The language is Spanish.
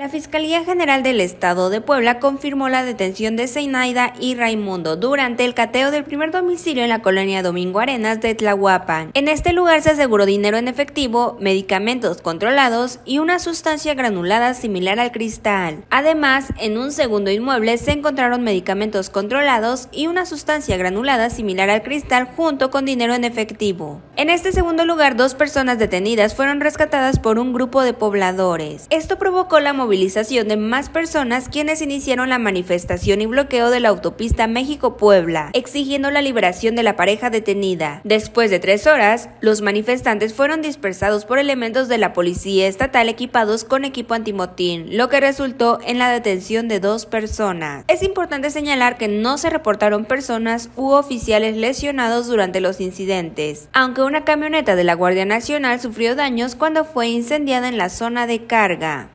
La Fiscalía General del Estado de Puebla confirmó la detención de Zeinaida y Raimundo durante el cateo del primer domicilio en la colonia Domingo Arenas de Tlahuapan. En este lugar se aseguró dinero en efectivo, medicamentos controlados y una sustancia granulada similar al cristal. Además, en un segundo inmueble se encontraron medicamentos controlados y una sustancia granulada similar al cristal junto con dinero en efectivo. En este segundo lugar, dos personas detenidas fueron rescatadas por un grupo de pobladores. Esto provocó la movilización movilización de más personas quienes iniciaron la manifestación y bloqueo de la autopista México-Puebla, exigiendo la liberación de la pareja detenida. Después de tres horas, los manifestantes fueron dispersados por elementos de la policía estatal equipados con equipo antimotín, lo que resultó en la detención de dos personas. Es importante señalar que no se reportaron personas u oficiales lesionados durante los incidentes, aunque una camioneta de la Guardia Nacional sufrió daños cuando fue incendiada en la zona de carga.